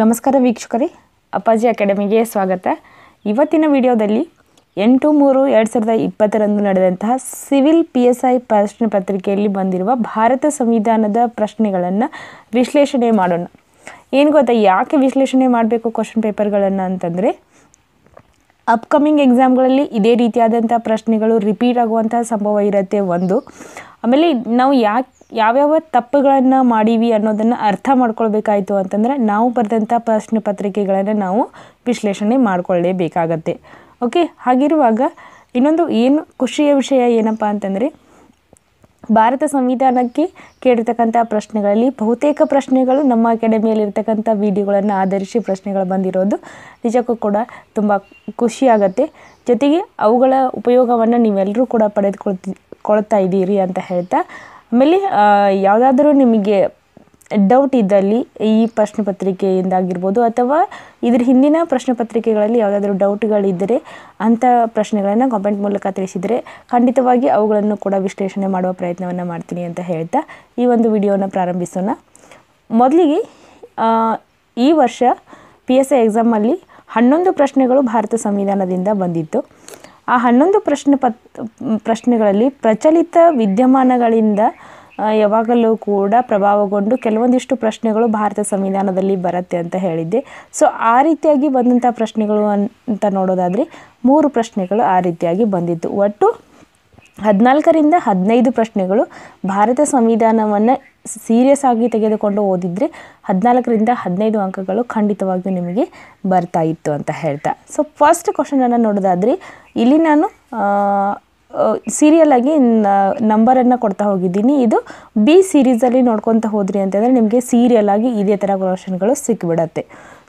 ನಮಸ್ಕಾರ ವೀಕ್ಷಕರೇ ಅಪ್ಪಾಜಿ ಅಕಾಡೆಮಿಗೆ ಸ್ವಾಗತ ಇವತ್ತಿನ ವಿಡಿಯೋದಲ್ಲಿ ಎಂಟು ಮೂರು ಎರಡು ಸಾವಿರದ ಇಪ್ಪತ್ತರಂದು ನಡೆದಂತಹ ಸಿವಿಲ್ ಪಿ ಎಸ್ ಐ ಪ್ರಶ್ನೆ ಪತ್ರಿಕೆಯಲ್ಲಿ ಬಂದಿರುವ ಭಾರತ ಸಂವಿಧಾನದ ಪ್ರಶ್ನೆಗಳನ್ನು ವಿಶ್ಲೇಷಣೆ ಮಾಡೋಣ ಏನು ಗೊತ್ತಾ ಯಾಕೆ ವಿಶ್ಲೇಷಣೆ ಮಾಡಬೇಕು ಕ್ವಶನ್ ಪೇಪರ್ಗಳನ್ನು ಅಂತಂದರೆ ಅಪ್ಕಮಿಂಗ್ ಎಕ್ಸಾಮ್ಗಳಲ್ಲಿ ಇದೇ ರೀತಿಯಾದಂಥ ಪ್ರಶ್ನೆಗಳು ರಿಪೀಟ್ ಆಗುವಂಥ ಸಂಭವ ಇರುತ್ತೆ ಒಂದು ಆಮೇಲೆ ನಾವು ಯಾಕೆ ಯಾವ್ಯಾವ ತಪ್ಪುಗಳನ್ನು ಮಾಡೀವಿ ಅನ್ನೋದನ್ನು ಅರ್ಥ ಮಾಡ್ಕೊಳ್ಬೇಕಾಯಿತು ಅಂತಂದರೆ ನಾವು ಬರೆದಂಥ ಪ್ರಶ್ನೆ ಪತ್ರಿಕೆಗಳನ್ನು ನಾವು ವಿಶ್ಲೇಷಣೆ ಮಾಡಿಕೊಳ್ಳೇಬೇಕಾಗತ್ತೆ ಓಕೆ ಹಾಗಿರುವಾಗ ಇನ್ನೊಂದು ಏನು ಖುಷಿಯ ವಿಷಯ ಏನಪ್ಪ ಅಂತಂದರೆ ಭಾರತ ಸಂವಿಧಾನಕ್ಕೆ ಕೇಳಿರ್ತಕ್ಕಂಥ ಪ್ರಶ್ನೆಗಳಲ್ಲಿ ಬಹುತೇಕ ಪ್ರಶ್ನೆಗಳು ನಮ್ಮ ಅಕಾಡೆಮಿಯಲ್ಲಿರ್ತಕ್ಕಂಥ ವಿಡಿಯೋಗಳನ್ನು ಆಧರಿಸಿ ಪ್ರಶ್ನೆಗಳು ಬಂದಿರೋದು ನಿಜಕ್ಕೂ ಕೂಡ ತುಂಬ ಖುಷಿಯಾಗತ್ತೆ ಜೊತೆಗೆ ಅವುಗಳ ಉಪಯೋಗವನ್ನು ನೀವೆಲ್ಲರೂ ಕೂಡ ಪಡೆದುಕೊಳ್ತಿ ಕೊಳ್ತಾ ಇದ್ದೀರಿ ಅಂತ ಹೇಳ್ತಾ ಆಮೇಲೆ ಯಾವುದಾದರೂ ನಿಮಗೆ ಡೌಟ್ ಇದ್ದಲ್ಲಿ ಈ ಪ್ರಶ್ನೆ ಪತ್ರಿಕೆಯಿಂದಾಗಿರ್ಬೋದು ಅಥವಾ ಇದ್ರ ಹಿಂದಿನ ಪ್ರಶ್ನೆ ಪತ್ರಿಕೆಗಳಲ್ಲಿ ಯಾವುದಾದ್ರೂ ಡೌಟ್ಗಳಿದ್ದರೆ ಅಂಥ ಪ್ರಶ್ನೆಗಳನ್ನು ಕಾಮೆಂಟ್ ಮೂಲಕ ತಿಳಿಸಿದರೆ ಖಂಡಿತವಾಗಿ ಅವುಗಳನ್ನು ಕೂಡ ವಿಶ್ಲೇಷಣೆ ಮಾಡುವ ಪ್ರಯತ್ನವನ್ನು ಮಾಡ್ತೀನಿ ಅಂತ ಹೇಳ್ತಾ ಈ ಒಂದು ವಿಡಿಯೋನ ಪ್ರಾರಂಭಿಸೋಣ ಮೊದಲಿಗೆ ಈ ವರ್ಷ ಪಿ ಎಸ್ ಐ ಎಕ್ಸಾಮಲ್ಲಿ ಹನ್ನೊಂದು ಪ್ರಶ್ನೆಗಳು ಭಾರತ ಸಂವಿಧಾನದಿಂದ ಬಂದಿತ್ತು ಆ ಹನ್ನೊಂದು ಪ್ರಶ್ನೆ ಪತ್ ಪ್ರಶ್ನೆಗಳಲ್ಲಿ ಪ್ರಚಲಿತ ವಿದ್ಯಮಾನಗಳಿಂದ ಯಾವಾಗಲೂ ಕೂಡ ಪ್ರಭಾವಗೊಂಡು ಕೆಲವೊಂದಿಷ್ಟು ಪ್ರಶ್ನೆಗಳು ಭಾರತ ಸಂವಿಧಾನದಲ್ಲಿ ಬರುತ್ತೆ ಅಂತ ಹೇಳಿದ್ದೆ ಸೊ ಆ ರೀತಿಯಾಗಿ ಬಂದಂಥ ಪ್ರಶ್ನೆಗಳು ಅಂತ ನೋಡೋದಾದರೆ ಮೂರು ಪ್ರಶ್ನೆಗಳು ಆ ರೀತಿಯಾಗಿ ಬಂದಿತ್ತು ಒಟ್ಟು ಹದಿನಾಲ್ಕರಿಂದ ಹದಿನೈದು ಪ್ರಶ್ನೆಗಳು ಭಾರತ ಸಂವಿಧಾನವನ್ನು ಸೀರಿಯಸ್ ಆಗಿ ತೆಗೆದುಕೊಂಡು ಓದಿದರೆ ಹದಿನಾಲ್ಕರಿಂದ ಹದಿನೈದು ಅಂಕಗಳು ಖಂಡಿತವಾಗಿಯೂ ನಿಮಗೆ ಬರ್ತಾ ಇತ್ತು ಅಂತ ಹೇಳ್ತಾ ಸೊ ಫಸ್ಟ್ ಕ್ವಶನನ್ನು ನೋಡೋದಾದರೆ ಇಲ್ಲಿ ನಾನು ಸೀರಿಯಲ್ ಆಗಿ ನಂಬರನ್ನು ಕೊಡ್ತಾ ಹೋಗಿದ್ದೀನಿ ಇದು ಬಿ ಸೀರೀಸಲ್ಲಿ ನೋಡ್ಕೊತಾ ಹೋದ್ರಿ ಅಂತಂದರೆ ನಿಮಗೆ ಸೀರಿಯಲ್ ಆಗಿ ಇದೇ ಥರ ಕ್ವಶನ್ಗಳು ಸಿಕ್ಕಿಬಿಡತ್ತೆ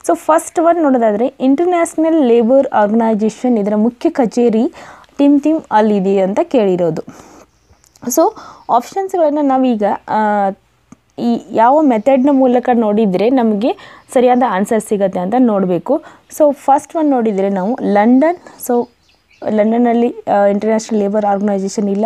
ಸೊ ಫಸ್ಟ್ ಒನ್ ನೋಡೋದಾದರೆ ಇಂಟರ್ನ್ಯಾಷನಲ್ ಲೇಬರ್ ಆರ್ಗನೈಜೇಷನ್ ಇದರ ಮುಖ್ಯ ಕಚೇರಿ ಟಿಮ್ ಟಿಮ್ ಅಲ್ಲಿದೆ ಅಂತ ಕೇಳಿರೋದು ಸೊ ಆಪ್ಷನ್ಸ್ಗಳನ್ನು ನಾವೀಗ ಈ ಯಾವ ಮೆಥಡ್ನ ಮೂಲಕ ನೋಡಿದರೆ ನಮಗೆ ಸರಿಯಾದ ಆನ್ಸರ್ ಸಿಗುತ್ತೆ ಅಂತ ನೋಡಬೇಕು ಸೊ ಫಸ್ಟ್ ಒನ್ ನೋಡಿದರೆ ನಾವು ಲಂಡನ್ ಸೊ ಲಂಡನ್ನಲ್ಲಿ ಇಂಟರ್ನ್ಯಾಷನಲ್ ಲೇಬರ್ ಆರ್ಗನೈಸೇಷನ್ ಇಲ್ಲ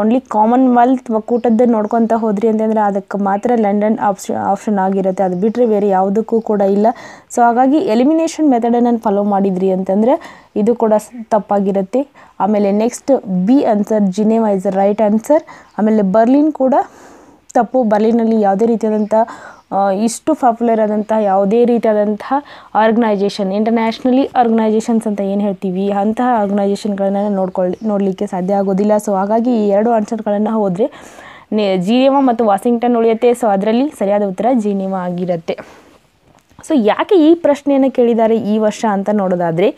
ಓನ್ಲಿ ಕಾಮನ್ವೆಲ್ತ್ ಒಕ್ಕೂಟದ್ದು ನೋಡ್ಕೊತ ಹೋದ್ರಿ ಅಂತಂದರೆ ಅದಕ್ಕೆ ಮಾತ್ರ ಲಂಡನ್ ಆಪ್ಷನ್ ಆಪ್ಷನ್ ಆಗಿರುತ್ತೆ ಅದು ಬಿಟ್ಟರೆ ಬೇರೆ ಯಾವುದಕ್ಕೂ ಕೂಡ ಇಲ್ಲ ಸೊ ಹಾಗಾಗಿ ಎಲಿಮಿನೇಷನ್ ಮೆಥಡನ್ನು ಫಾಲೋ ಮಾಡಿದ್ರಿ ಅಂತಂದರೆ ಇದು ಕೂಡ ತಪ್ಪಾಗಿರುತ್ತೆ ಆಮೇಲೆ next B answer Geneva is the right answer ಆಮೇಲೆ ಬರ್ಲಿನ್ ಕೂಡ ತಪ್ಪು ಬರ್ಲಿನಲ್ಲಿ ಯಾವುದೇ ರೀತಿಯಾದಂಥ ಇಷ್ಟು ಪಾಪ್ಯುಲರ್ ಆದಂಥ ಯಾವುದೇ ರೀತಿಯಾದಂಥ ಆರ್ಗನೈಜೇಷನ್ ಇಂಟರ್ನ್ಯಾಷನಲಿ ಆರ್ಗನೈಜೇಷನ್ಸ್ ಅಂತ ಏನು ಹೇಳ್ತೀವಿ ಅಂತಹ ಆರ್ಗನೈಜೇಷನ್ಗಳನ್ನು ನೋಡ್ಕೊಳ್ಳಿ ನೋಡಲಿಕ್ಕೆ ಸಾಧ್ಯ ಆಗೋದಿಲ್ಲ ಸೊ ಹಾಗಾಗಿ ಈ ಎರಡು ಆನ್ಸರ್ಗಳನ್ನು ಹೋದರೆ ನೆ ಜೀನೇವಾ ಮತ್ತು ವಾಷಿಂಗ್ಟನ್ ಉಳಿಯುತ್ತೆ ಸೊ ಅದರಲ್ಲಿ ಸರಿಯಾದ ಉತ್ತರ ಜೀನಿಮ ಆಗಿರುತ್ತೆ ಸೊ ಯಾಕೆ ಈ ಪ್ರಶ್ನೆಯನ್ನು ಕೇಳಿದ್ದಾರೆ ಈ ವರ್ಷ ಅಂತ ನೋಡೋದಾದರೆ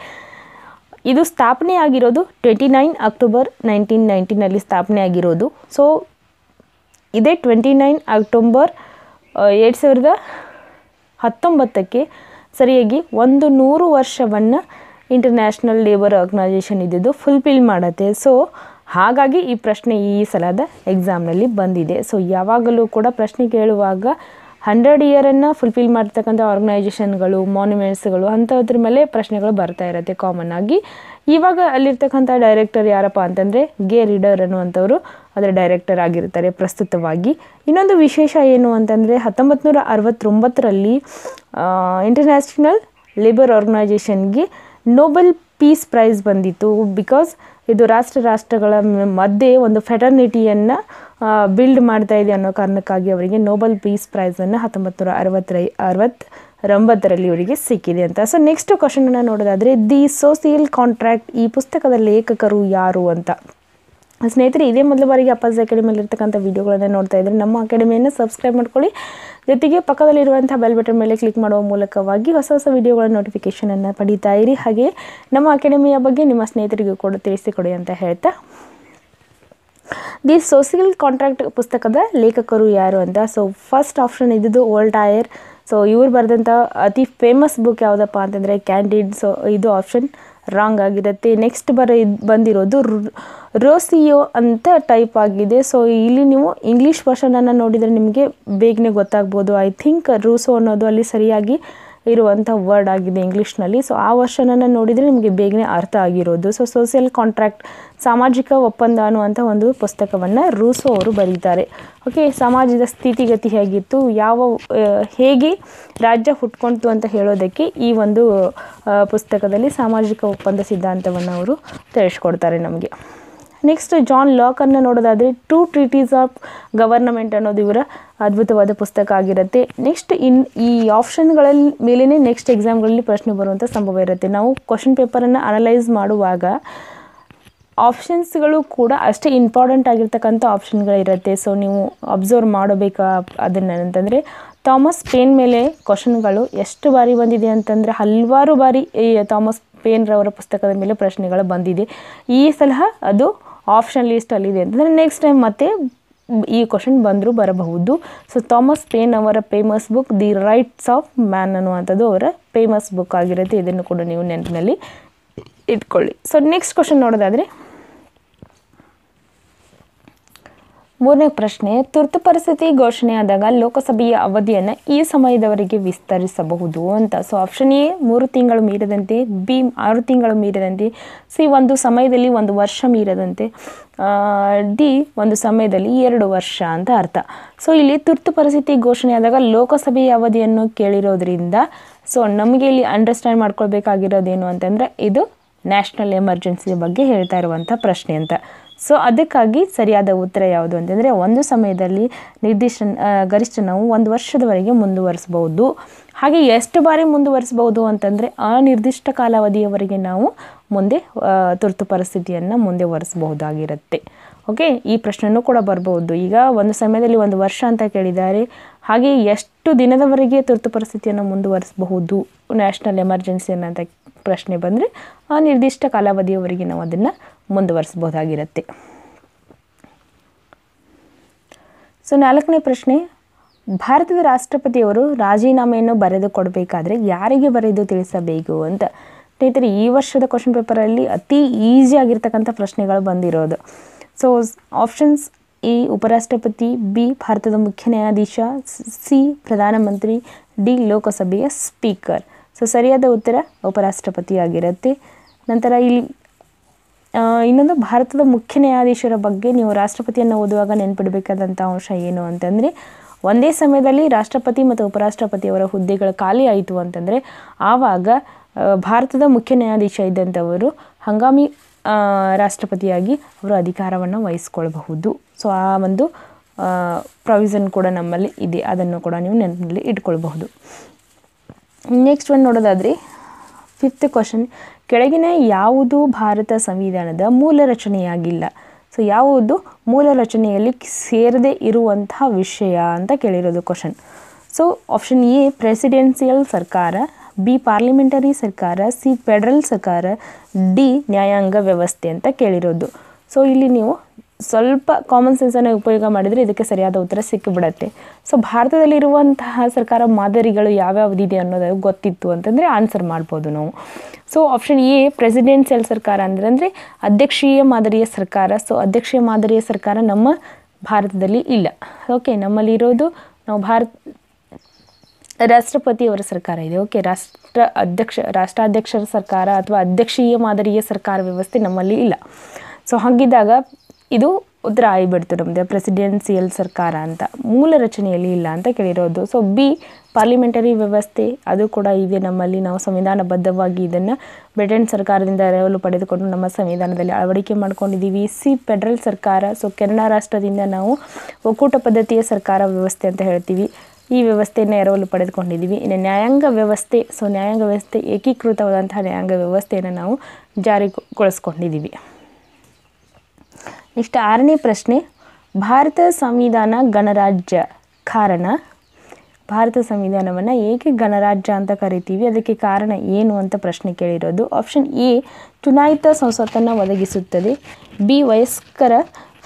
ಇದು ಸ್ಥಾಪನೆ ಆಗಿರೋದು ಟ್ವೆಂಟಿ ನೈನ್ ಅಕ್ಟೋಬರ್ ನೈನ್ಟೀನ್ ನೈನ್ಟೀನಲ್ಲಿ ಸ್ಥಾಪನೆ ಆಗಿರೋದು ಸೊ ಇದೇ ಟ್ವೆಂಟಿ ನೈನ್ ಅಕ್ಟೋಂಬರ್ ಎರಡು ಸಾವಿರದ ಹತ್ತೊಂಬತ್ತಕ್ಕೆ ಸರಿಯಾಗಿ ಒಂದು ನೂರು ವರ್ಷವನ್ನು ಇಂಟರ್ನ್ಯಾಷನಲ್ ಲೇಬರ್ ಆರ್ಗನೈಜೇಷನ್ ಇದ್ದಿದ್ದು ಫುಲ್ಫಿಲ್ ಮಾಡುತ್ತೆ ಸೊ ಹಾಗಾಗಿ ಈ ಪ್ರಶ್ನೆ ಈ ಸಲದ ಎಕ್ಸಾಮ್ನಲ್ಲಿ ಬಂದಿದೆ ಸೊ ಯಾವಾಗಲೂ ಕೂಡ ಪ್ರಶ್ನೆ ಕೇಳುವಾಗ ಹಂಡ್ರೆಡ್ ಇಯರನ್ನು ಫುಲ್ಫಿಲ್ ಮಾಡ್ತಕ್ಕಂಥ ಆರ್ಗನೈಜೇಷನ್ಗಳು ಮಾನ್ಯುಮೆಂಟ್ಸ್ಗಳು ಅಂಥದ್ರ ಮೇಲೆ ಪ್ರಶ್ನೆಗಳು ಬರ್ತಾ ಇರುತ್ತೆ ಕಾಮನ್ ಆಗಿ ಇವಾಗ ಅಲ್ಲಿರ್ತಕ್ಕಂಥ ಡೈರೆಕ್ಟರ್ ಯಾರಪ್ಪ ಅಂತಂದರೆ ಗೇ ರೀಡರ್ ಅನ್ನುವಂಥವ್ರು ಅದರ ಡೈರೆಕ್ಟರ್ ಆಗಿರ್ತಾರೆ ಪ್ರಸ್ತುತವಾಗಿ ಇನ್ನೊಂದು ವಿಶೇಷ ಏನು ಅಂತಂದರೆ ಹತ್ತೊಂಬತ್ತು ನೂರ ಅರವತ್ತೊಂಬತ್ತರಲ್ಲಿ ಇಂಟರ್ನ್ಯಾಷನಲ್ ಲೇಬರ್ ಆರ್ಗನೈಜೇಷನ್ಗೆ ನೋಬೆಲ್ ಪೀಸ್ ಪ್ರೈಸ್ ಬಂದಿತ್ತು ಬಿಕಾಸ್ ಇದು ರಾಷ್ಟ್ರ ರಾಷ್ಟ್ರಗಳ ಮಧ್ಯೆ ಒಂದು ಫೆಟರ್ನಿಟಿಯನ್ನು ಬಿಲ್ಡ್ ಮಾಡ್ತಾ ಇದೆ ಅನ್ನೋ ಕಾರಣಕ್ಕಾಗಿ ಅವರಿಗೆ ನೋಬೆಲ್ ಪೀಸ್ ಪ್ರೈಸನ್ನು ಹತ್ತೊಂಬತ್ತು ನೂರ ಅರವತ್ತರ ಅರವತ್ತೊಂಬತ್ತರಲ್ಲಿ ಇವರಿಗೆ ಸಿಕ್ಕಿದೆ ಅಂತ ಸೊ ನೆಕ್ಸ್ಟ್ ಕ್ವಶನನ್ನು ನೋಡೋದಾದರೆ ದಿ ಸೋಸಿಯಲ್ ಕಾಂಟ್ರಾಕ್ಟ್ ಈ ಪುಸ್ತಕದ ಲೇಖಕರು ಯಾರು ಅಂತ ಸ್ನೇಹಿತರೆ ಇದೇ ಮೊದಲ ಬಾರಿಗೆ ಅಪ್ಪಾಜ್ ಅಕಾಡೆಮಿಯಲ್ಲಿ ಇರ್ತಕ್ಕಂಥ ವೀಡಿಯೋಗಳನ್ನು ನೋಡ್ತಾ ಇದ್ದರೆ ನಮ್ಮ ಅಕಾಡೆಮಿಯನ್ನು ಸಬ್ಸ್ಕ್ರೈಬ್ ಮಾಡ್ಕೊಳ್ಳಿ ಜೊತೆಗೆ ಪಕ್ಕದಲ್ಲಿರುವಂಥ ಬೆಲ್ ಬಟನ್ ಮೇಲೆ ಕ್ಲಿಕ್ ಮಾಡುವ ಮೂಲಕವಾಗಿ ಹೊಸ ಹೊಸ ವೀಡಿಯೋಗಳ ನೋಟಿಫಿಕೇಷನನ್ನು ಪಡೀತಾ ಇರಿ ಹಾಗೆ ನಮ್ಮ ಅಕಾಡೆಮಿಯ ಬಗ್ಗೆ ನಿಮ್ಮ ಸ್ನೇಹಿತರಿಗೂ ಕೂಡ ತಿಳಿಸಿಕೊಡಿ ಅಂತ ಹೇಳ್ತಾ ದಿ ಸೋಸಿಯಲ್ ಕಾಂಟ್ರಾಕ್ಟ್ ಪುಸ್ತಕದ ಲೇಖಕರು ಯಾರು ಅಂತ ಸೊ ಫಸ್ಟ್ ಆಪ್ಷನ್ ಇದ್ದಿದ್ದು ಓಲ್ಡ್ ಆಯರ್ ಸೊ ಇವರು ಬರೆದಂಥ ಅತಿ ಫೇಮಸ್ ಬುಕ್ ಯಾವುದಪ್ಪ ಅಂತಂದರೆ ಕ್ಯಾಂಡಿಡ್ ಸೊ ಇದು ಆಪ್ಷನ್ ರಾಂಗ್ ಆಗಿರುತ್ತೆ ನೆಕ್ಸ್ಟ್ ಬರ ಬಂದಿರೋದು ರೋಸಿಯೋ ಅಂತ ಟೈಪ್ ಆಗಿದೆ ಸೊ ಇಲ್ಲಿ ನೀವು ಇಂಗ್ಲೀಷ್ ವರ್ಷನನ್ನು ನೋಡಿದರೆ ನಿಮಗೆ ಬೇಗನೆ ಗೊತ್ತಾಗ್ಬೋದು ಐ ಥಿಂಕ್ ರೂಸೋ ಅನ್ನೋದು ಅಲ್ಲಿ ಸರಿಯಾಗಿ ಇರುವಂಥ ವರ್ಡ್ ಆಗಿದೆ ಇಂಗ್ಲೀಷ್ನಲ್ಲಿ ಸೊ ಆ ವರ್ಷನನ್ನು ನೋಡಿದರೆ ನಿಮಗೆ ಬೇಗನೆ ಅರ್ಥ ಆಗಿರೋದು ಸೊ ಸೋಷಿಯಲ್ ಕಾಂಟ್ರಾಕ್ಟ್ ಸಾಮಾಜಿಕ ಒಪ್ಪಂದ ಅನ್ನುವಂಥ ಒಂದು ಪುಸ್ತಕವನ್ನು ರೂಸೋ ಅವರು ಬರೀತಾರೆ ಓಕೆ ಸಮಾಜದ ಸ್ಥಿತಿಗತಿ ಹೇಗಿತ್ತು ಯಾವ ಹೇಗೆ ರಾಜ್ಯ ಹುಟ್ಕೊಳ್ತು ಅಂತ ಹೇಳೋದಕ್ಕೆ ಈ ಒಂದು ಪುಸ್ತಕದಲ್ಲಿ ಸಾಮಾಜಿಕ ಒಪ್ಪಂದ ಸಿದ್ಧಾಂತವನ್ನು ಅವರು ತಿಳಿಸ್ಕೊಡ್ತಾರೆ ನಮಗೆ ನೆಕ್ಸ್ಟ್ ಜಾನ್ ಲಾಕನ್ನು ನೋಡೋದಾದರೆ ಟೂ ಟ್ರೀಟೀಸ್ ಆಫ್ ಗವರ್ನಮೆಂಟ್ ಅನ್ನೋದು ಇವರ ಅದ್ಭುತವಾದ ಪುಸ್ತಕ ಆಗಿರುತ್ತೆ ನೆಕ್ಸ್ಟ್ ಇನ್ ಈ ಆಪ್ಷನ್ಗಳಲ್ಲಿ ಮೇಲೇ ನೆಕ್ಸ್ಟ್ ಎಕ್ಸಾಮ್ಗಳಲ್ಲಿ ಪ್ರಶ್ನೆ ಬರುವಂಥ ಸಂಭವ ಇರುತ್ತೆ ನಾವು ಕ್ವಶನ್ ಪೇಪರನ್ನು ಅನಲೈಸ್ ಮಾಡುವಾಗ ಆಪ್ಷನ್ಸ್ಗಳು ಕೂಡ ಅಷ್ಟೇ ಇಂಪಾರ್ಟೆಂಟ್ ಆಗಿರ್ತಕ್ಕಂಥ ಆಪ್ಷನ್ಗಳಿರುತ್ತೆ ಸೊ ನೀವು ಅಬ್ಸರ್ವ್ ಮಾಡಬೇಕಾ ಅದನ್ನು ಅಂತಂದರೆ ಥಾಮಸ್ ಪೇನ್ ಮೇಲೆ ಕ್ವಶನ್ಗಳು ಎಷ್ಟು ಬಾರಿ ಬಂದಿದೆ ಅಂತಂದರೆ ಹಲವಾರು ಬಾರಿ ಈ ಥಾಮಸ್ ಪೇನ್ರವರ ಪುಸ್ತಕದ ಮೇಲೆ ಪ್ರಶ್ನೆಗಳು ಬಂದಿದೆ ಈ ಸಲಹ ಅದು ಆಪ್ಷನ್ ಲೀಸ್ಟಲ್ಲಿದೆ ಅಂತಂದರೆ ನೆಕ್ಸ್ಟ್ ಟೈಮ್ ಮತ್ತೆ ಈ ಕ್ವಶನ್ ಬಂದರೂ ಬರಬಹುದು ಸೊ ಥಾಮಸ್ ಪೇನ್ ಅವರ famous book the Rights of Man ಅನ್ನುವಂಥದ್ದು ಅವರ ಫೇಮಸ್ ಬುಕ್ ಆಗಿರುತ್ತೆ ಇದನ್ನು ಕೂಡ ನೀವು ನೆನಪಿನಲ್ಲಿ ಇಟ್ಕೊಳ್ಳಿ ಸೊ ನೆಕ್ಸ್ಟ್ ಕ್ವಶನ್ ನೋಡೋದಾದರೆ ಮೂರನೇ ಪ್ರಶ್ನೆ ತುರ್ತು ಪರಿಸ್ಥಿತಿ ಘೋಷಣೆಯಾದಾಗ ಲೋಕಸಭೆಯ ಅವಧಿಯನ್ನು ಈ ಸಮಯದವರೆಗೆ ವಿಸ್ತರಿಸಬಹುದು ಅಂತ ಸೊ ಆಪ್ಷನ್ ಎ ಮೂರು ತಿಂಗಳು ಮೀರದಂತೆ ಬಿ ಆರು ತಿಂಗಳು ಮೀರದಂತೆ ಸಿ ಒಂದು ಸಮಯದಲ್ಲಿ ಒಂದು ವರ್ಷ ಮೀರದಂತೆ ಡಿ ಒಂದು ಸಮಯದಲ್ಲಿ ಎರಡು ವರ್ಷ ಅಂತ ಅರ್ಥ ಸೊ ಇಲ್ಲಿ ತುರ್ತು ಪರಿಸ್ಥಿತಿ ಘೋಷಣೆಯಾದಾಗ ಲೋಕಸಭೆಯ ಅವಧಿಯನ್ನು ಕೇಳಿರೋದ್ರಿಂದ ಸೊ ನಮಗೆ ಇಲ್ಲಿ ಅಂಡರ್ಸ್ಟ್ಯಾಂಡ್ ಮಾಡ್ಕೊಳ್ಬೇಕಾಗಿರೋದೇನು ಅಂತಂದರೆ ಇದು ನ್ಯಾಷನಲ್ ಎಮರ್ಜೆನ್ಸಿ ಬಗ್ಗೆ ಹೇಳ್ತಾ ಇರುವಂಥ ಪ್ರಶ್ನೆ ಅಂತ ಸೊ ಅದಕ್ಕಾಗಿ ಸರಿಯಾದ ಉತ್ತರ ಯಾವುದು ಅಂತಂದರೆ ಒಂದು ಸಮಯದಲ್ಲಿ ನಿರ್ದಿಷ್ಟ ಗರಿಷ್ಠ ನಾವು ಒಂದು ವರ್ಷದವರೆಗೆ ಮುಂದುವರಿಸಬಹುದು ಹಾಗೆ ಎಷ್ಟು ಬಾರಿ ಮುಂದುವರಿಸಬಹುದು ಅಂತಂದರೆ ನಿರ್ದಿಷ್ಟ ಕಾಲಾವಧಿಯವರೆಗೆ ನಾವು ಮುಂದೆ ತುರ್ತು ಪರಿಸ್ಥಿತಿಯನ್ನು ಮುಂದೆ ಒರೆಸಬಹುದಾಗಿರುತ್ತೆ ಓಕೆ ಈ ಪ್ರಶ್ನೆಯೂ ಕೂಡ ಬರಬಹುದು ಈಗ ಒಂದು ಸಮಯದಲ್ಲಿ ಒಂದು ವರ್ಷ ಅಂತ ಕೇಳಿದ್ದಾರೆ ಹಾಗೆ ಎಷ್ಟು ದಿನದವರೆಗೆ ತುರ್ತು ಪರಿಸ್ಥಿತಿಯನ್ನು ಮುಂದುವರಿಸಬಹುದು ನ್ಯಾಷನಲ್ ಎಮರ್ಜೆನ್ಸಿ ಅನ್ನೋಂಥ ಪ್ರಶ್ನೆ ಬಂದರೆ ನಿರ್ದಿಷ್ಟ ಕಾಲಾವಧಿಯವರೆಗೆ ನಾವು ಅದನ್ನು ಮುಂದುವರಿಸ್ಬೋದಾಗಿರುತ್ತೆ ಸೊ ನಾಲ್ಕನೇ ಪ್ರಶ್ನೆ ಭಾರತದ ರಾಷ್ಟ್ರಪತಿಯವರು ರಾಜೀನಾಮೆಯನ್ನು ಬರೆದು ಕೊಡಬೇಕಾದ್ರೆ ಯಾರಿಗೆ ಬರೆದು ತಿಳಿಸಬೇಕು ಅಂತ ಸ್ನೇಹಿತರೆ ಈ ವರ್ಷದ ಕ್ವಶನ್ ಪೇಪರಲ್ಲಿ ಅತಿ ಈಸಿಯಾಗಿರ್ತಕ್ಕಂಥ ಪ್ರಶ್ನೆಗಳು ಬಂದಿರೋದು ಸೊ ಆಪ್ಷನ್ಸ್ ಎ ಉಪರಾಷ್ಟ್ರಪತಿ ಬಿ ಭಾರತದ ಮುಖ್ಯ ನ್ಯಾಯಾಧೀಶ ಸಿ ಪ್ರಧಾನಮಂತ್ರಿ ಡಿ ಲೋಕಸಭೆಯ ಸ್ಪೀಕರ್ ಸೊ ಸರಿಯಾದ ಉತ್ತರ ಉಪರಾಷ್ಟ್ರಪತಿ ಆಗಿರುತ್ತೆ ನಂತರ ಇಲ್ಲಿ ಇನ್ನೊಂದು ಭಾರತದ ಮುಖ್ಯ ನ್ಯಾಯಾಧೀಶರ ಬಗ್ಗೆ ನೀವು ರಾಷ್ಟ್ರಪತಿಯನ್ನು ಓದುವಾಗ ನೆನ್ಪಿಡಬೇಕಾದಂಥ ಅಂಶ ಏನು ಅಂತಂದರೆ ಒಂದೇ ಸಮಯದಲ್ಲಿ ರಾಷ್ಟ್ರಪತಿ ಮತ್ತು ಉಪರಾಷ್ಟ್ರಪತಿಯವರ ಹುದ್ದೆಗಳು ಖಾಲಿ ಆಯಿತು ಅಂತಂದರೆ ಆವಾಗ ಭಾರತದ ಮುಖ್ಯ ನ್ಯಾಯಾಧೀಶ ಇದ್ದಂಥವರು ಹಂಗಾಮಿ ರಾಷ್ಟ್ರಪತಿಯಾಗಿ ಅವರು ಅಧಿಕಾರವನ್ನು ವಹಿಸ್ಕೊಳ್ಬಹುದು ಸೊ ಆ ಒಂದು ಪ್ರಾವಿಸನ್ ಕೂಡ ನಮ್ಮಲ್ಲಿ ಇದೆ ಅದನ್ನು ಕೂಡ ನೀವು ನೆನಪಿನಲ್ಲಿ ಇಟ್ಕೊಳ್ಬಹುದು ನೆಕ್ಸ್ಟ್ ಒಂದು ನೋಡೋದಾದರೆ ಫಿಫ್ತ್ ಕ್ವಶನ್ ಕೆಳಗಿನ ಯಾವುದು ಭಾರತ ಸಂವಿಧಾನದ ಮೂಲ ರಚನೆಯಾಗಿಲ್ಲ ಸೊ ಯಾವುದು ಮೂಲ ರಚನೆಯಲ್ಲಿ ಸೇರದೆ ಇರುವಂತಹ ವಿಷಯ ಅಂತ ಕೇಳಿರೋದು question so option A presidential ಸರ್ಕಾರ ಬಿ ಪಾರ್ಲಿಮೆಂಟರಿ ಸರ್ಕಾರ ಸಿ ಫೆಡರಲ್ ಸರ್ಕಾರ ಡಿ ನ್ಯಾಯಾಂಗ ವ್ಯವಸ್ಥೆ ಅಂತ ಕೇಳಿರೋದು ಸೊ ಇಲ್ಲಿ ನೀವು ಸ್ವಲ್ಪ ಕಾಮನ್ ಸೆನ್ಸನ್ನು ಉಪಯೋಗ ಮಾಡಿದರೆ ಇದಕ್ಕೆ ಸರಿಯಾದ ಉತ್ತರ ಸಿಕ್ಕಿಬಿಡತ್ತೆ ಸೊ ಭಾರತದಲ್ಲಿರುವಂತಹ ಸರ್ಕಾರ ಮಾದರಿಗಳು ಯಾವ್ಯಾವುದಿದೆ ಅನ್ನೋದು ಗೊತ್ತಿತ್ತು ಅಂತಂದರೆ ಆನ್ಸರ್ ಮಾಡ್ಬೋದು ನಾವು ಸೊ ಆಪ್ಷನ್ ಎ ಪ್ರೆಸಿಡೆನ್ಷಿಯಲ್ ಸರ್ಕಾರ ಅಂದ್ರೆ ಅಂದರೆ ಅಧ್ಯಕ್ಷೀಯ ಮಾದರಿಯ ಸರ್ಕಾರ ಸೊ ಅಧ್ಯಕ್ಷೀಯ ಮಾದರಿಯ ಸರ್ಕಾರ ನಮ್ಮ ಭಾರತದಲ್ಲಿ ಇಲ್ಲ ಓಕೆ ನಮ್ಮಲ್ಲಿರೋದು ನಾವು ಭಾರತ ರಾಷ್ಟ್ರಪತಿಯವರ ಸರ್ಕಾರ ಇದೆ ಓಕೆ ರಾಷ್ಟ್ರ ಅಧ್ಯಕ್ಷ ರಾಷ್ಟ್ರಾಧ್ಯಕ್ಷರ ಸರ್ಕಾರ ಅಥವಾ ಅಧ್ಯಕ್ಷೀಯ ಮಾದರಿಯ ಸರ್ಕಾರ ವ್ಯವಸ್ಥೆ ನಮ್ಮಲ್ಲಿ ಇಲ್ಲ ಸೊ ಹಾಗಿದ್ದಾಗ ಇದು ಉತ್ತರ ಉತ್ತರಾಯಿಬಿಡ್ತಿರುತ್ತದೆ ಪ್ರೆಸಿಡೆನ್ಸಿಯಲ್ ಸರ್ಕಾರ ಅಂತ ಮೂಲ ರಚನೆಯಲ್ಲಿ ಇಲ್ಲ ಅಂತ ಕೇಳಿರೋದು ಸೊ ಬಿ ಪಾರ್ಲಿಮೆಂಟರಿ ವ್ಯವಸ್ಥೆ ಅದು ಕೂಡ ಇದೆ ನಮ್ಮಲ್ಲಿ ನಾವು ಸಂವಿಧಾನಬದ್ಧವಾಗಿ ಇದನ್ನು ಬ್ರಿಟನ್ ಸರ್ಕಾರದಿಂದ ಎರವಲು ಪಡೆದುಕೊಂಡು ನಮ್ಮ ಸಂವಿಧಾನದಲ್ಲಿ ಅಳವಡಿಕೆ ಮಾಡ್ಕೊಂಡಿದ್ದೀವಿ ಸಿ ಫೆಡ್ರಲ್ ಸರ್ಕಾರ ಸೊ ಕೆನಡಾ ರಾಷ್ಟ್ರದಿಂದ ನಾವು ಒಕ್ಕೂಟ ಪದ್ಧತಿಯ ಸರ್ಕಾರ ವ್ಯವಸ್ಥೆ ಅಂತ ಹೇಳ್ತೀವಿ ಈ ವ್ಯವಸ್ಥೆಯನ್ನು ಎರವಲು ಪಡೆದುಕೊಂಡಿದ್ದೀವಿ ಇನ್ನು ನ್ಯಾಯಾಂಗ ವ್ಯವಸ್ಥೆ ಸೊ ನ್ಯಾಯಾಂಗ ವ್ಯವಸ್ಥೆ ಏಕೀಕೃತವಾದಂತಹ ನ್ಯಾಯಾಂಗ ವ್ಯವಸ್ಥೆಯನ್ನು ನಾವು ಜಾರಿಗೊಳಿಸ್ಕೊಂಡಿದ್ದೀವಿ ನೆಕ್ಸ್ಟ್ ಆರನೇ ಪ್ರಶ್ನೆ ಭಾರತ ಸಂವಿಧಾನ ಗಣರಾಜ್ಯ ಕಾರಣ ಭಾರತ ಸಂವಿಧಾನವನ್ನು ಏಕೆ ಗಣರಾಜ್ಯ ಅಂತ ಕರಿತೀವಿ ಅದಕ್ಕೆ ಕಾರಣ ಏನು ಅಂತ ಪ್ರಶ್ನೆ ಕೇಳಿರೋದು ಆಪ್ಷನ್ ಎ ಚುನಾಯಿತ ಸಂಸತ್ತನ್ನು ಒದಗಿಸುತ್ತದೆ ಬಿ ವಯಸ್ಕರ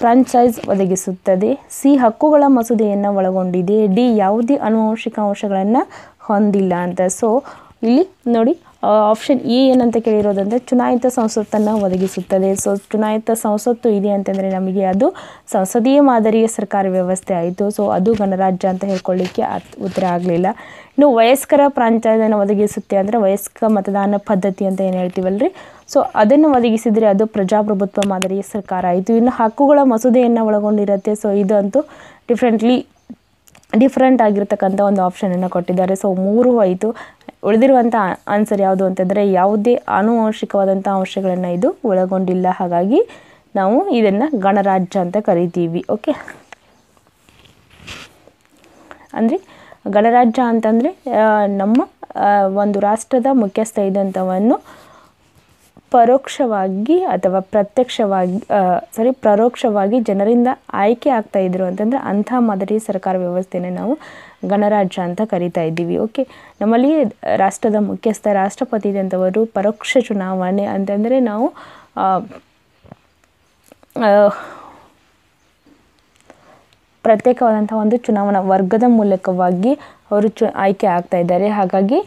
ಫ್ರಾಂಚೈಸ್ ಒದಗಿಸುತ್ತದೆ ಸಿ ಹಕ್ಕುಗಳ ಮಸೂದೆಯನ್ನು ಒಳಗೊಂಡಿದೆ ಡಿ ಯಾವುದೇ ಅನುವಂಶಿಕ ಅಂಶಗಳನ್ನು ಹೊಂದಿಲ್ಲ ಅಂತ ಸೊ ಇಲ್ಲಿ ನೋಡಿ ಆಪ್ಷನ್ ಇ ಏನಂತ ಕೇಳಿರೋದಂದರೆ ಚುನಾಯಿತ ಸಂಸತ್ತನ್ನು ಒದಗಿಸುತ್ತದೆ ಸೊ ಚುನಾಯಿತ ಸಂಸತ್ತು ಇದೆ ಅಂತಂದರೆ ನಮಗೆ ಅದು ಸಂಸದೀಯ ಮಾದರಿಯ ಸರ್ಕಾರ ವ್ಯವಸ್ಥೆ ಆಯಿತು ಸೊ ಅದು ಗಣರಾಜ್ಯ ಅಂತ ಹೇಳ್ಕೊಳ್ಳಿಕ್ಕೆ ಉತ್ತರ ಆಗಲಿಲ್ಲ ಇನ್ನು ವಯಸ್ಕರ ಪ್ರಾಂತ್ಯದನ್ನು ಒದಗಿಸುತ್ತೆ ಅಂದರೆ ವಯಸ್ಕ ಮತದಾನ ಪದ್ಧತಿ ಅಂತ ಏನು ರೀ ಸೊ ಅದನ್ನು ಒದಗಿಸಿದರೆ ಅದು ಪ್ರಜಾಪ್ರಭುತ್ವ ಮಾದರಿಯ ಸರ್ಕಾರ ಆಯಿತು ಇನ್ನು ಹಕ್ಕುಗಳ ಮಸೂದೆಯನ್ನು ಒಳಗೊಂಡಿರುತ್ತೆ ಸೊ ಇದಂತೂ ಡಿಫ್ರೆಂಟ್ಲಿ ಡಿಫ್ರೆಂಟ್ ಆಗಿರ್ತಕ್ಕಂಥ ಒಂದು ಆಪ್ಷನನ್ನು ಕೊಟ್ಟಿದ್ದಾರೆ ಸೊ ಮೂರು ಆಯಿತು ಉಳಿದಿರುವಂಥ ಆನ್ಸರ್ ಯಾವುದು ಅಂತಂದರೆ ಯಾವುದೇ ಆನುವಂಶಿಕವಾದಂಥ ಅಂಶಗಳನ್ನು ಇದು ಒಳಗೊಂಡಿಲ್ಲ ಹಾಗಾಗಿ ನಾವು ಇದನ್ನು ಗಣರಾಜ್ಯ ಅಂತ ಕರಿತೀವಿ ಓಕೆ ಅಂದರೆ ಗಣರಾಜ್ಯ ಅಂತಂದರೆ ನಮ್ಮ ಒಂದು ರಾಷ್ಟ್ರದ ಮುಖ್ಯಸ್ಥ ಇದ್ದಂಥವನ್ನು ಪರೋಕ್ಷವಾಗಿ ಅಥವಾ ಪ್ರತ್ಯಕ್ಷವಾಗಿ ಸಾರಿ ಪರೋಕ್ಷವಾಗಿ ಜನರಿಂದ ಆಯ್ಕೆ ಆಗ್ತಾ ಇದ್ರು ಅಂತಂದ್ರೆ ಅಂಥ ಮಾದರಿ ಸರ್ಕಾರ ವ್ಯವಸ್ಥೆನೇ ನಾವು ಗಣರಾಜ್ಯ ಅಂತ ಕರಿತಾ ಇದ್ದೀವಿ ಓಕೆ ನಮ್ಮಲ್ಲಿ ರಾಷ್ಟ್ರದ ಮುಖ್ಯಸ್ಥ ರಾಷ್ಟ್ರಪತಿ ಅಂತವರು ಪರೋಕ್ಷ ಚುನಾವಣೆ ಅಂತಂದರೆ ನಾವು ಪ್ರತ್ಯೇಕವಾದಂಥ ಒಂದು ಚುನಾವಣಾ ವರ್ಗದ ಮೂಲಕವಾಗಿ ಅವರು ಚು ಆಯ್ಕೆ ಆಗ್ತಾ ಇದ್ದಾರೆ ಹಾಗಾಗಿ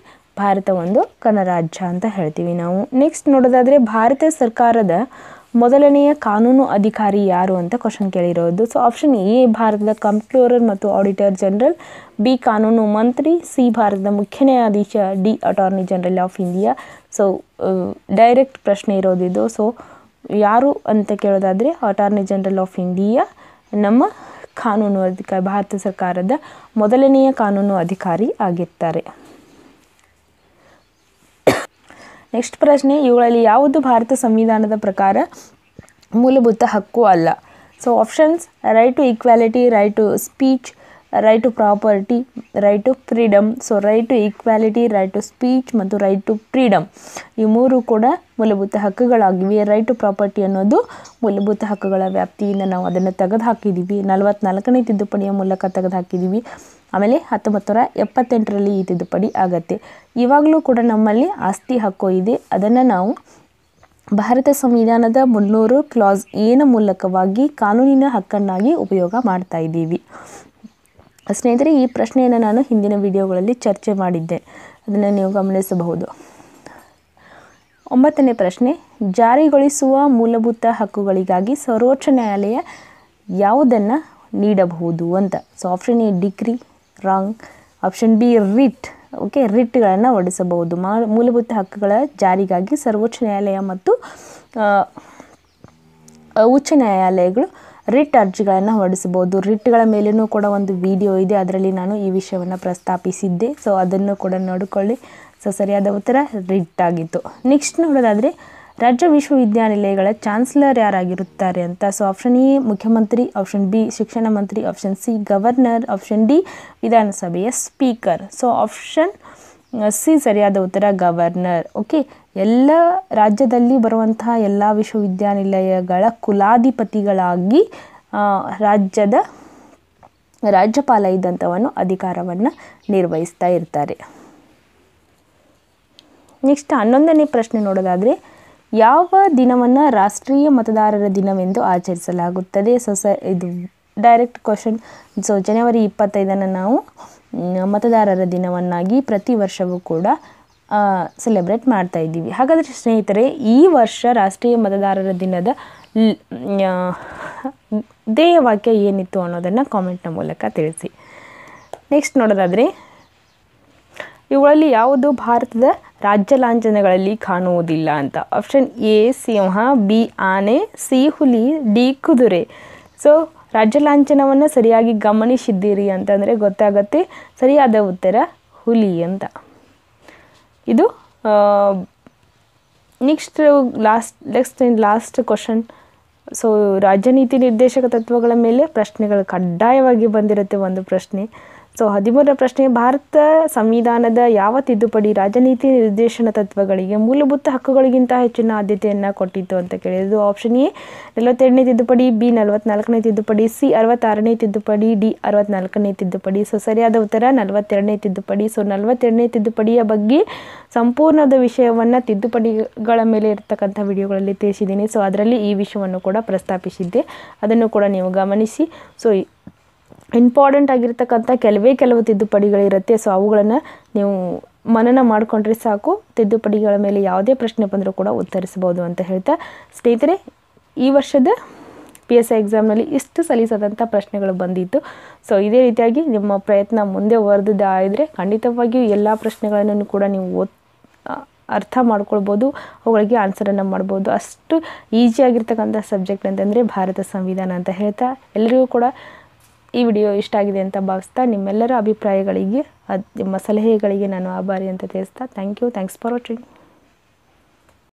ಭಾರತ ಒಂದು ಗಣರಾಜ್ಯ ಅಂತ ಹೇಳ್ತೀವಿ ನಾವು ನೆಕ್ಸ್ಟ್ ನೋಡೋದಾದರೆ ಭಾರತ ಸರ್ಕಾರದ ಮೊದಲನೆಯ ಕಾನೂನು ಅಧಿಕಾರಿ ಯಾರು ಅಂತ ಕ್ವಶನ್ ಕೇಳಿರೋದು ಸೊ ಆಪ್ಷನ್ ಎ ಭಾರತದ ಕಂಪ್ಲೋರರ್ ಮತ್ತು ಆಡಿಟರ್ ಜನರಲ್ ಬಿ ಕಾನೂನು ಮಂತ್ರಿ ಸಿ ಭಾರತದ ಮುಖ್ಯ ನ್ಯಾಯಾಧೀಶ D Attorney General of India so direct ಪ್ರಶ್ನೆ ಇರೋದಿದ್ದು ಸೊ ಯಾರು ಅಂತ ಕೇಳೋದಾದರೆ ಅಟಾರ್ನಿ ಜನರಲ್ ಆಫ್ ಇಂಡಿಯಾ ನಮ್ಮ ಕಾನೂನು ಅಧಿಕಾರಿ ಭಾರತ ಸರ್ಕಾರದ ಮೊದಲನೆಯ ಕಾನೂನು ಅಧಿಕಾರಿ ಆಗಿರ್ತಾರೆ ನೆಕ್ಸ್ಟ್ ಪ್ರಶ್ನೆ ಇವುಗಳಲ್ಲಿ ಯಾವುದು ಭಾರತ ಸಂವಿಧಾನದ ಪ್ರಕಾರ ಮೂಲಭೂತ ಹಕ್ಕು ಅಲ್ಲ so options right to equality right to speech right to property right to freedom so right to equality right to speech ಮತ್ತು ರೈಟ್ ಟು ಫ್ರೀಡಮ್ ಈ ಮೂರು ಕೂಡ ಮೂಲಭೂತ ಹಕ್ಕುಗಳಾಗಿವೆ ರೈಟ್ ಟು ಪ್ರಾಪರ್ಟಿ ಅನ್ನೋದು ಮೂಲಭೂತ ಹಕ್ಕುಗಳ ವ್ಯಾಪ್ತಿಯಿಂದ ನಾವು ಅದನ್ನು ತೆಗೆದುಹಾಕಿದ್ದೀವಿ ನಲವತ್ನಾಲ್ಕನೇ ತಿದ್ದುಪಡಿಯ ಮೂಲಕ ತೆಗೆದುಹಾಕಿದ್ದೀವಿ ಆಮೇಲೆ ಹತ್ತೊಂಬತ್ತು ನೂರ ಎಪ್ಪತ್ತೆಂಟರಲ್ಲಿ ಈ ತಿದ್ದುಪಡಿ ಆಗತ್ತೆ ಇವಾಗಲೂ ಕೂಡ ನಮ್ಮಲ್ಲಿ ಆಸ್ತಿ ಹಕ್ಕು ಇದೆ ಅದನ್ನು ನಾವು ಭಾರತ ಸಂವಿಧಾನದ ಮುನ್ನೂರು ಕ್ಲಾಸ್ ಏನ ಮೂಲಕವಾಗಿ ಕಾನೂನಿನ ಹಕ್ಕನ್ನಾಗಿ ಉಪಯೋಗ ಮಾಡ್ತಾ ಇದ್ದೀವಿ ಸ್ನೇಹಿತರೆ ಈ ಪ್ರಶ್ನೆಯನ್ನು ನಾನು ಹಿಂದಿನ ವಿಡಿಯೋಗಳಲ್ಲಿ ಚರ್ಚೆ ಮಾಡಿದ್ದೆ ಅದನ್ನು ನೀವು ಗಮನಿಸಬಹುದು ಒಂಬತ್ತನೇ ಪ್ರಶ್ನೆ ಜಾರಿಗೊಳಿಸುವ ಮೂಲಭೂತ ಹಕ್ಕುಗಳಿಗಾಗಿ ಸರ್ವೋಚ್ಚ ನ್ಯಾಯಾಲಯ ಯಾವುದನ್ನು ನೀಡಬಹುದು ಅಂತ so degree wrong option B writ okay ರಿಟ್ಗಳನ್ನು ಹೊಡಿಸಬಹುದು ಮೂಲಭೂತ ಹಕ್ಕುಗಳ ಜಾರಿಗಾಗಿ ಸರ್ವೋಚ್ಚ ನ್ಯಾಯಾಲಯ ಮತ್ತು ಉಚ್ಚ ನ್ಯಾಯಾಲಯಗಳು ರಿಟ್ ಅರ್ಜಿಗಳನ್ನು ಹೊರಡಿಸಬಹುದು ರಿಟ್ಗಳ ಮೇಲೂ ಕೂಡ ಒಂದು ವಿಡಿಯೋ ಇದೆ ಅದರಲ್ಲಿ ನಾನು ಈ ವಿಷಯವನ್ನು ಪ್ರಸ್ತಾಪಿಸಿದ್ದೆ ಸೊ ಅದನ್ನು ಕೂಡ ನೋಡಿಕೊಳ್ಳಿ ಸೊ ಸರಿಯಾದ ಉತ್ತರ ರಿಟ್ ಆಗಿತ್ತು ನೆಕ್ಸ್ಟ್ ನೋಡೋದಾದರೆ ರಾಜ್ಯ ವಿಶ್ವವಿದ್ಯಾನಿಲಯಗಳ ಚಾನ್ಸಲರ್ ಯಾರಾಗಿರುತ್ತಾರೆ ಅಂತ ಸೊ ಆಪ್ಷನ್ ಎ ಮುಖ್ಯಮಂತ್ರಿ ಆಪ್ಷನ್ ಬಿ ಶಿಕ್ಷಣ ಮಂತ್ರಿ option C governor option D ವಿಧಾನಸಭೆಯ ಸ್ಪೀಕರ್ ಸೊ ಆಪ್ಷನ್ ಸಿ ಸರಿಯಾದ ಉತ್ತರ ಗವರ್ನರ್ ಓಕೆ ಎಲ್ಲ ರಾಜ್ಯದಲ್ಲಿ ಬರುವಂತಹ ಎಲ್ಲ ವಿಶ್ವವಿದ್ಯಾನಿಲಯಗಳ ಕುಲಾಧಿಪತಿಗಳಾಗಿ ರಾಜ್ಯದ ರಾಜ್ಯಪಾಲ ಇದ್ದಂಥವನ್ನು ಅಧಿಕಾರವನ್ನು ನಿರ್ವಹಿಸ್ತಾ ಇರ್ತಾರೆ ನೆಕ್ಸ್ಟ್ ಹನ್ನೊಂದನೇ ಪ್ರಶ್ನೆ ನೋಡೋದಾದರೆ ಯಾವ ದಿನವನ್ನು ರಾಷ್ಟ್ರೀಯ ಮತದಾರರ ದಿನವೆಂದು ಆಚರಿಸಲಾಗುತ್ತದೆ ಸೊ ಇದು ಡೈರೆಕ್ಟ್ ಕ್ವಶನ್ ಸೊ ಜನವರಿ ಇಪ್ಪತ್ತೈದನ್ನು ನಾವು ಮತದಾರರ ದಿನವನ್ನಾಗಿ ಪ್ರತಿ ವರ್ಷವೂ ಕೂಡ ಸೆಲೆಬ್ರೇಟ್ ಮಾಡ್ತಾ ಇದ್ದೀವಿ ಹಾಗಾದರೆ ಸ್ನೇಹಿತರೆ ಈ ವರ್ಷ ರಾಷ್ಟ್ರೀಯ ಮತದಾರರ ದಿನದ ಧ್ಯೇಯವಾಕ್ಯ ಏನಿತ್ತು ಅನ್ನೋದನ್ನು ಕಾಮೆಂಟ್ನ ಮೂಲಕ ತಿಳಿಸಿ ನೆಕ್ಸ್ಟ್ ನೋಡೋದಾದರೆ ಇವುಗಳಲ್ಲಿ ಯಾವುದು ಭಾರತದ ರಾಜ್ಯ ಲಾಂಛನಗಳಲ್ಲಿ ಕಾಣುವುದಿಲ್ಲ ಅಂತ ಆಪ್ಷನ್ ಎ ಸಿಂಹ ಬಿ ಆನೆ ಸಿ ಹುಲಿ ಡಿ ಕುದುರೆ ಸೊ ರಾಜ್ಯ ಲಾಂಛನವನ್ನು ಸರಿಯಾಗಿ ಗಮನಿಸಿದ್ದೀರಿ ಅಂತಂದರೆ ಗೊತ್ತಾಗುತ್ತೆ ಸರಿಯಾದ ಉತ್ತರ ಹುಲಿ ಅಂತ ಇದು next last next last question so ನೀತಿ ನಿರ್ದೇಶಕ ತತ್ವಗಳ ಮೇಲೆ ಪ್ರಶ್ನೆಗಳು ಕಡ್ಡಾಯವಾಗಿ ಬಂದಿರುತ್ತೆ ಒಂದು ಪ್ರಶ್ನೆ ಸೊ ಹದಿಮೂರನೇ ಪ್ರಶ್ನೆ ಭಾರತ ಸಂವಿಧಾನದ ಯಾವ ತಿದ್ದುಪಡಿ ರಾಜನೀತಿ ನಿರ್ದೇಶನ ತತ್ವಗಳಿಗೆ ಮೂಲಭೂತ ಹಕ್ಕುಗಳಿಗಿಂತ ಹೆಚ್ಚಿನ ಆದ್ಯತೆಯನ್ನು ಕೊಟ್ಟಿತ್ತು ಅಂತ ಕೇಳಿದ್ದು ಆಪ್ಷನ್ ಎ ನಲವತ್ತೆರಡನೇ ತಿದ್ದುಪಡಿ ಬಿ ನಲವತ್ನಾಲ್ಕನೇ ತಿದ್ದುಪಡಿ ಸಿ ಅರವತ್ತಾರನೇ ತಿದ್ದುಪಡಿ ಡಿ ಅರವತ್ನಾಲ್ಕನೇ ತಿದ್ದುಪಡಿ ಸೊ ಸರಿಯಾದ ಉತ್ತರ ನಲವತ್ತೆರಡನೇ ತಿದ್ದುಪಡಿ ಸೊ ನಲವತ್ತೆರಡನೇ ತಿದ್ದುಪಡಿಯ ಬಗ್ಗೆ ಸಂಪೂರ್ಣದ ವಿಷಯವನ್ನು ತಿದ್ದುಪಡಿಗಳ ಮೇಲೆ ಇರತಕ್ಕಂಥ ವಿಡಿಯೋಗಳಲ್ಲಿ ತಿಳಿಸಿದ್ದೀನಿ ಸೊ ಅದರಲ್ಲಿ ಈ ವಿಷಯವನ್ನು ಕೂಡ ಪ್ರಸ್ತಾಪಿಸಿದ್ದೆ ಅದನ್ನು ಕೂಡ ನೀವು ಗಮನಿಸಿ ಸೊ ಇಂಪಾರ್ಟೆಂಟ್ ಆಗಿರ್ತಕ್ಕಂಥ ಕೆಲವೇ ಕೆಲವು ತಿದ್ದುಪಡಿಗಳಿರುತ್ತೆ ಸೊ ಅವುಗಳನ್ನು ನೀವು ಮನನ ಮಾಡಿಕೊಂಡ್ರೆ ಸಾಕು ತಿದ್ದುಪಡಿಗಳ ಮೇಲೆ ಯಾವುದೇ ಪ್ರಶ್ನೆ ಬಂದರೂ ಕೂಡ ಉತ್ತರಿಸಬಹುದು ಅಂತ ಹೇಳ್ತಾ ಸ್ನೇಹಿತರೆ ಈ ವರ್ಷದ ಪಿ ಎಸ್ ಐ ಎಕ್ಸಾಮ್ನಲ್ಲಿ ಇಷ್ಟು ಸಲ್ಲಿಸದಂಥ ಪ್ರಶ್ನೆಗಳು ಬಂದಿತ್ತು ಸೊ ಇದೇ ರೀತಿಯಾಗಿ ನಿಮ್ಮ ಪ್ರಯತ್ನ ಮುಂದೆ ವರೆದಿದ್ದಾಯಿದ್ರೆ ಖಂಡಿತವಾಗಿಯೂ ಎಲ್ಲ ಪ್ರಶ್ನೆಗಳನ್ನು ಕೂಡ ನೀವು ಓದ್ ಅರ್ಥ ಮಾಡ್ಕೊಳ್ಬೋದು ಅವುಗಳಿಗೆ ಆನ್ಸರನ್ನು ಮಾಡ್ಬೋದು ಅಷ್ಟು ಈಸಿಯಾಗಿರ್ತಕ್ಕಂಥ ಸಬ್ಜೆಕ್ಟ್ ಅಂತಂದರೆ ಭಾರತ ಸಂವಿಧಾನ ಅಂತ ಹೇಳ್ತಾ ಎಲ್ಲರಿಗೂ ಕೂಡ ಈ ವಿಡಿಯೋ ಇಷ್ಟ ಆಗಿದೆ ಅಂತ ಭಾವಿಸ್ತಾ ನಿಮ್ಮೆಲ್ಲರ ಅಭಿಪ್ರಾಯಗಳಿಗೆ ಅದು ನಿಮ್ಮ ಸಲಹೆಗಳಿಗೆ ನಾನು ಆಭಾರಿ ಅಂತ ತಿಳಿಸ್ತಾ thank you thanks for watching